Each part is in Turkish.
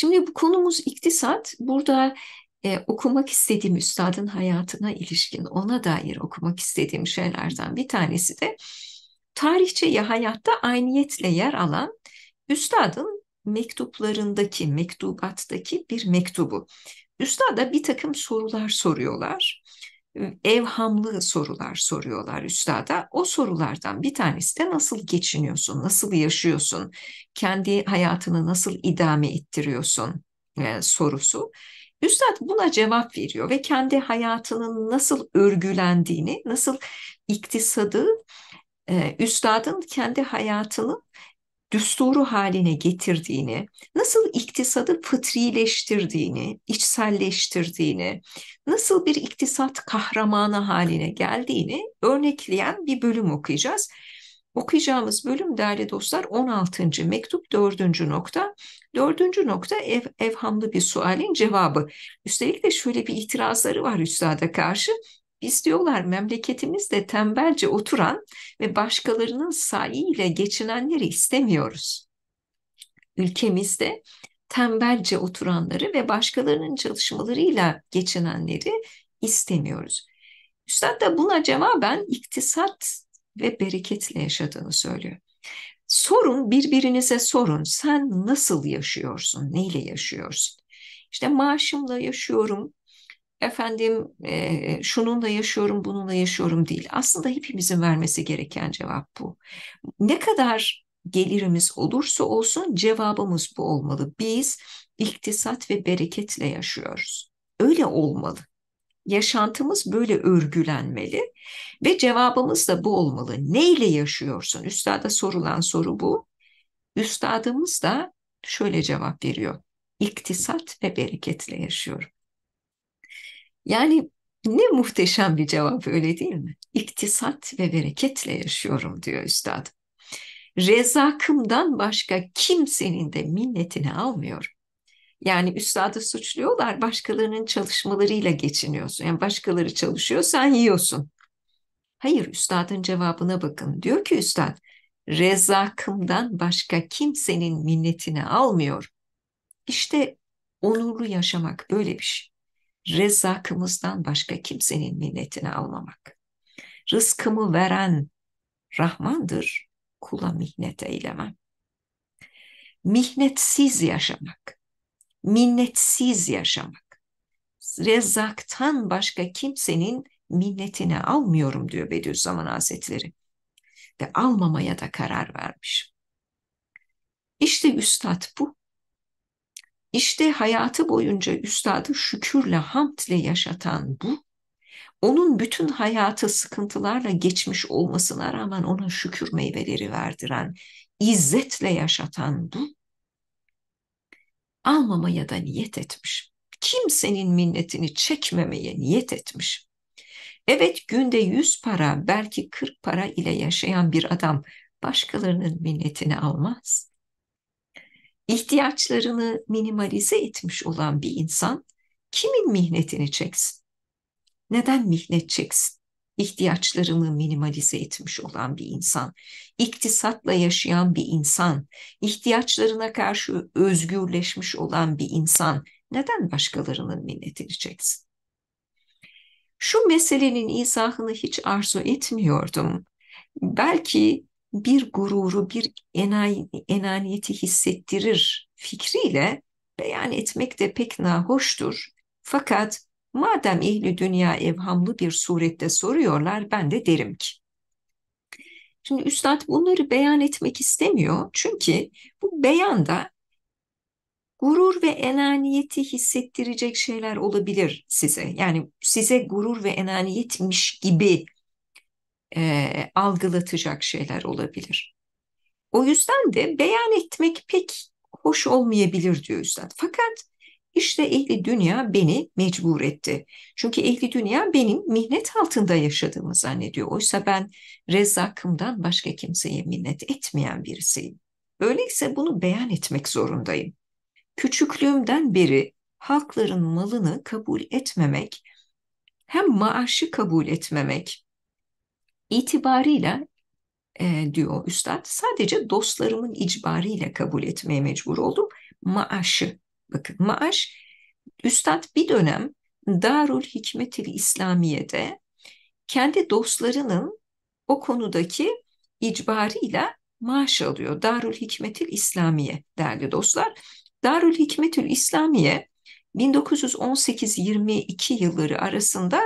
Şimdi bu konumuz iktisat. Burada e, okumak istediğim üstadın hayatına ilişkin ona dair okumak istediğim şeylerden bir tanesi de tarihçeyi hayatta ayniyetle yer alan üstadın mektuplarındaki, mektubattaki bir mektubu. Üstada bir takım sorular soruyorlar evhamlı sorular soruyorlar üstada. O sorulardan bir tanesi de nasıl geçiniyorsun, nasıl yaşıyorsun, kendi hayatını nasıl idame ettiriyorsun e, sorusu. Üstad buna cevap veriyor ve kendi hayatının nasıl örgülendiğini, nasıl iktisadı, e, üstadın kendi hayatının düsturu haline getirdiğini, nasıl iktisadı fıtrileştirdiğini, içselleştirdiğini, nasıl bir iktisat kahramanı haline geldiğini örnekleyen bir bölüm okuyacağız. Okuyacağımız bölüm değerli dostlar 16. mektup 4. nokta. 4. nokta ev, evhamlı bir sualin cevabı. Üstelik de şöyle bir itirazları var üstada karşı. Biz diyorlar memleketimizde tembelce oturan ve başkalarının sayiyle geçinenleri istemiyoruz. Ülkemizde tembelce oturanları ve başkalarının çalışmalarıyla geçinenleri istemiyoruz. Üstad da buna cevaben iktisat ve bereketle yaşadığını söylüyor. Sorun birbirinize sorun. Sen nasıl yaşıyorsun? Neyle yaşıyorsun? İşte maaşımla yaşıyorum, efendim e, şununla yaşıyorum, bununla yaşıyorum değil. Aslında hepimizin vermesi gereken cevap bu. Ne kadar gelirimiz olursa olsun cevabımız bu olmalı. Biz iktisat ve bereketle yaşıyoruz. Öyle olmalı. Yaşantımız böyle örgülenmeli ve cevabımız da bu olmalı. Neyle yaşıyorsun? Üstada sorulan soru bu. Üstadımız da şöyle cevap veriyor. İktisat ve bereketle yaşıyorum. Yani ne muhteşem bir cevap öyle değil mi? İktisat ve bereketle yaşıyorum diyor üstad. Rezakımdan başka kimsenin de minnetini almıyorum. Yani üstadı suçluyorlar başkalarının çalışmalarıyla geçiniyorsun. Yani başkaları çalışıyor sen yiyorsun. Hayır üstadın cevabına bakın. Diyor ki üstad rezakımdan başka kimsenin minnetini almıyor. İşte onurlu yaşamak böyle bir şey. Rezzakımızdan başka kimsenin minnetini almamak. Rızkımı veren Rahmandır, kula mihnet eylemem. Mihnetsiz yaşamak, minnetsiz yaşamak. rezaktan başka kimsenin minnetini almıyorum diyor Bediüzzaman Hazretleri. Ve almamaya da karar vermiş. İşte üstad bu. İşte hayatı boyunca üstadı şükürle, hamdle yaşatan bu, onun bütün hayatı sıkıntılarla geçmiş olmasına rağmen ona şükür meyveleri verdiren, izzetle yaşatan bu, almamaya da niyet etmiş. Kimsenin minnetini çekmemeye niyet etmiş. Evet günde yüz para belki kırk para ile yaşayan bir adam başkalarının minnetini almaz ihtiyaçlarını minimalize etmiş olan bir insan kimin mihnetini çeksin? Neden mihnet çeksin? İhtiyaçlarını minimalize etmiş olan bir insan, iktisatla yaşayan bir insan, ihtiyaçlarına karşı özgürleşmiş olan bir insan neden başkalarının minnetini çeksin? Şu meselenin izahını hiç arzu etmiyordum. Belki bir gururu, bir enayi, enaniyeti hissettirir fikriyle beyan etmek de pek nahoştur. Fakat madem ehli dünya evhamlı bir surette soruyorlar ben de derim ki. Şimdi üstad bunları beyan etmek istemiyor çünkü bu beyanda gurur ve enaniyeti hissettirecek şeyler olabilir size. Yani size gurur ve enaniyetmiş gibi e, algılatacak şeyler olabilir. O yüzden de beyan etmek pek hoş olmayabilir diyor Üstad. Fakat işte ehli dünya beni mecbur etti. Çünkü ehli dünya benim minnet altında yaşadığımı zannediyor. Oysa ben rezzakımdan başka kimseye minnet etmeyen birisiyim. Öyleyse bunu beyan etmek zorundayım. Küçüklüğümden beri halkların malını kabul etmemek, hem maaşı kabul etmemek, itibarıyla e, diyor üstad sadece dostlarımın icbariyle kabul etmeye mecbur oldum. Maaşı bakın maaş üstad bir dönem Darul Hikmetil İslamiye'de kendi dostlarının o konudaki icbarıyla maaş alıyor. Darul Hikmetil İslamiye değerli dostlar. Darul Hikmetül İslamiye 1918-22 yılları arasında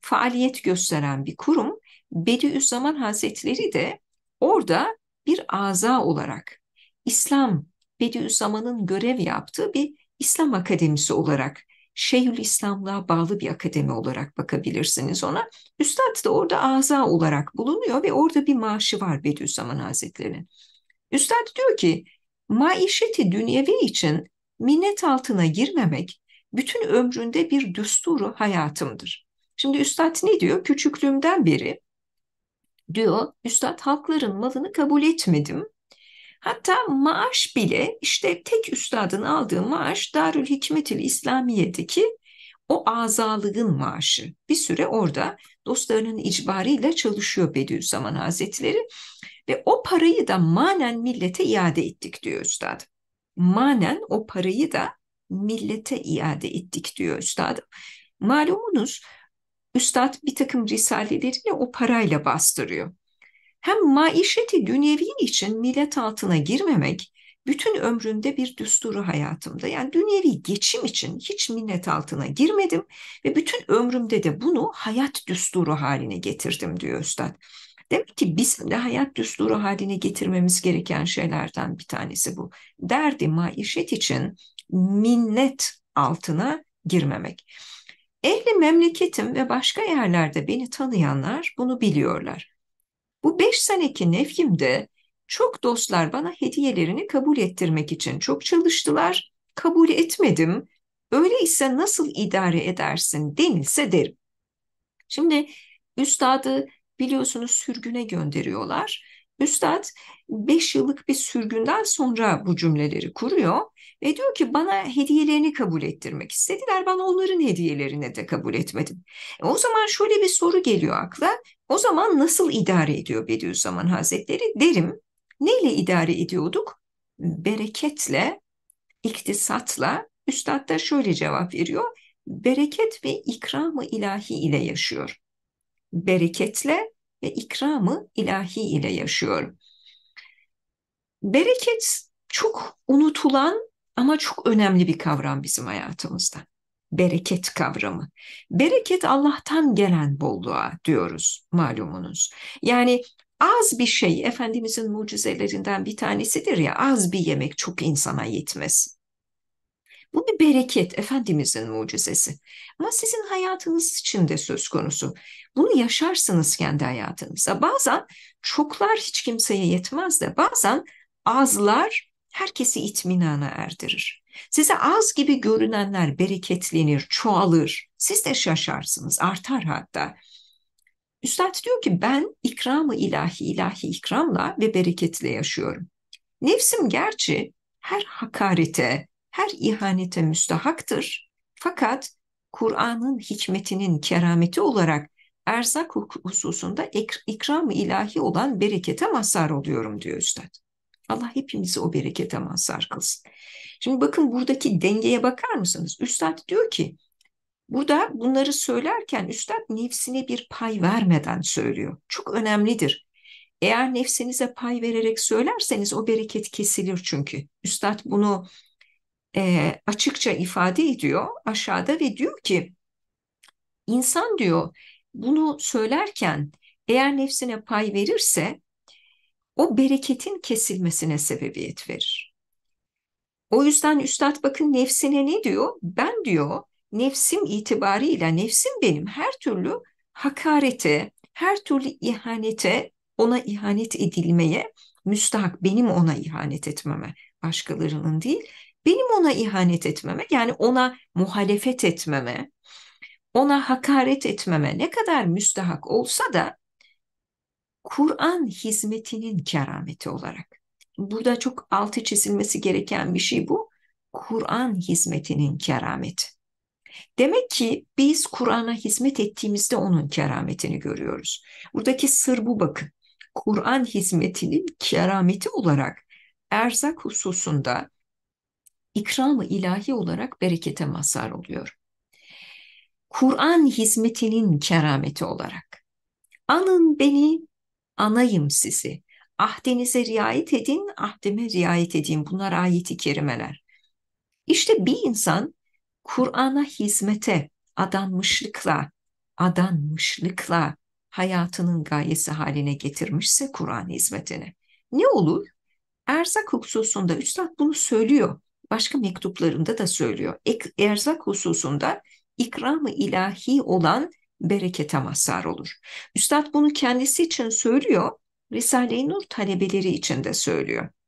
faaliyet gösteren bir kurum Bediüzzaman Hazretleri de orada bir aza olarak İslam Bediüzzaman'ın görev yaptığı bir İslam akademisi olarak Şeyhül İslam'la bağlı bir akademi olarak bakabilirsiniz ona. Üstad da orada aza olarak bulunuyor ve orada bir maaşı var Bediüzzaman Hazretleri'nin. Üstad diyor ki maişeti dünyevi için minnet altına girmemek bütün ömründe bir düsturu hayatımdır. Şimdi Üstad ne diyor? Küçüklüğümden beri diyor üstad halkların malını kabul etmedim. Hatta maaş bile işte tek üstadın aldığı maaş Darül Hikmetil İslamiye'deki o azalığın maaşı. Bir süre orada dostlarının icbariyle çalışıyor Bediüzzaman Hazretleri ve o parayı da manen millete iade ettik diyor üstad. Manen o parayı da millete iade ettik diyor üstadım. Malumunuz üstad bir takım risalelerini o parayla bastırıyor. Hem maişeti dünyevi için millet altına girmemek, bütün ömrümde bir düsturu hayatımda. Yani dünyevi geçim için hiç minnet altına girmedim ve bütün ömrümde de bunu hayat düsturu haline getirdim diyor üstad. Demek ki bizim de hayat düsturu haline getirmemiz gereken şeylerden bir tanesi bu. Derdi maişet için minnet altına girmemek. Ehli memleketim ve başka yerlerde beni tanıyanlar bunu biliyorlar. Bu beş seneki nefkimde çok dostlar bana hediyelerini kabul ettirmek için çok çalıştılar. Kabul etmedim. Öyleyse nasıl idare edersin denilse derim. Şimdi üstadı biliyorsunuz sürgüne gönderiyorlar Üstad 5 yıllık bir sürgünden sonra bu cümleleri kuruyor ve diyor ki bana hediyelerini kabul ettirmek istediler. Ben onların hediyelerini de kabul etmedim. E o zaman şöyle bir soru geliyor akla. O zaman nasıl idare ediyor Bediüzzaman Hazretleri derim. Neyle idare ediyorduk? Bereketle, iktisatla. Üstad da şöyle cevap veriyor. Bereket ve ikramı ilahi ile yaşıyor. Bereketle, ve ikramı ilahi ile yaşıyorum. Bereket çok unutulan ama çok önemli bir kavram bizim hayatımızda. Bereket kavramı. Bereket Allah'tan gelen bolluğa diyoruz malumunuz. Yani az bir şey Efendimizin mucizelerinden bir tanesidir ya az bir yemek çok insana yetmez. Bu bir bereket, Efendimizin mucizesi. Ama sizin hayatınız için de söz konusu. Bunu yaşarsınız kendi hayatınızda. Bazen çoklar hiç kimseye yetmez de bazen azlar herkesi itminana erdirir. Size az gibi görünenler bereketlenir, çoğalır. Siz de şaşarsınız, artar hatta. Üstad diyor ki ben ikramı ilahi ilahi ikramla ve bereketle yaşıyorum. Nefsim gerçi her hakarete, her ihanete müstahaktır. Fakat Kur'an'ın hikmetinin kerameti olarak erzak hususunda ikram ilahi olan berekete mazhar oluyorum diyor Üstad. Allah hepimizi o berekete mazhar kılsın. Şimdi bakın buradaki dengeye bakar mısınız? Üstad diyor ki burada bunları söylerken Üstad nefsine bir pay vermeden söylüyor. Çok önemlidir. Eğer nefsinize pay vererek söylerseniz o bereket kesilir çünkü. Üstad bunu e, açıkça ifade ediyor aşağıda ve diyor ki insan diyor bunu söylerken eğer nefsine pay verirse o bereketin kesilmesine sebebiyet verir. O yüzden üstad bakın nefsine ne diyor? Ben diyor nefsim itibarıyla nefsim benim her türlü hakarete, her türlü ihanete, ona ihanet edilmeye müstahak benim ona ihanet etmeme, başkalarının değil benim ona ihanet etmeme yani ona muhalefet etmeme, ona hakaret etmeme ne kadar müstahak olsa da Kur'an hizmetinin kerameti olarak. Burada çok altı çizilmesi gereken bir şey bu. Kur'an hizmetinin kerameti. Demek ki biz Kur'an'a hizmet ettiğimizde onun kerametini görüyoruz. Buradaki sır bu bakın. Kur'an hizmetinin kerameti olarak erzak hususunda ikramı ilahi olarak berekete mazhar oluyor. Kur'an hizmetinin kerameti olarak. Anın beni, anayım sizi. Ahdinize riayet edin, ahdime riayet edin. Bunlar ayeti kerimeler. İşte bir insan Kur'an'a hizmete, adanmışlıkla, adanmışlıkla hayatının gayesi haline getirmişse Kur'an hizmetini. Ne olur? Erzak hususunda üstad bunu söylüyor başka mektuplarında da söylüyor. Erzak hususunda ikramı ilahi olan berekete mazhar olur. Üstad bunu kendisi için söylüyor, Risale-i Nur talebeleri için de söylüyor.